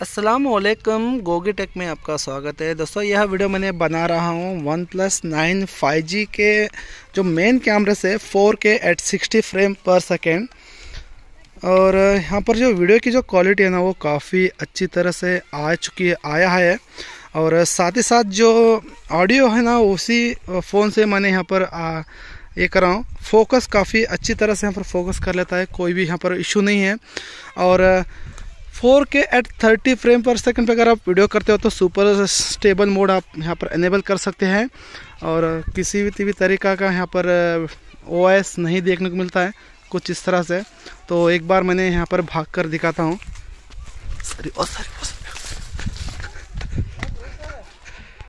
Aslam Gogi take में आपका स्वागत है दोस्तों यह वीडियो मैंने बना रहा हूँ OnePlus nine five G के जो मेन कैमरे से four K eight sixty frame per second और यहाँ पर जो वीडियो की जो क्वालिटी है ना वो काफ़ी अच्छी तरह से आ चुकी है आया है और साथ ही साथ जो ऑडियो है ना उसी फ़ोन से मैंने यहाँ पर आ, ये कर रहा हूँ फोकस काफ़ी अच्छी तरह से यहाँ पर फोकस कर लेता है कोई भी यहाँ पर इशू नहीं है और four K eight thirty frame per second पे अगर आप वीडियो करते हो तो सुपर स्टेबल मोड आप यहाँ पर इनेबल कर सकते हैं और किसी भी भी तरीका का यहाँ पर ओएस नहीं देखने को मिलता है कुछ इस तरह से तो एक बार मैंने यहाँ पर भाग कर दिखाता हूँ सॉरी ओ सॉरी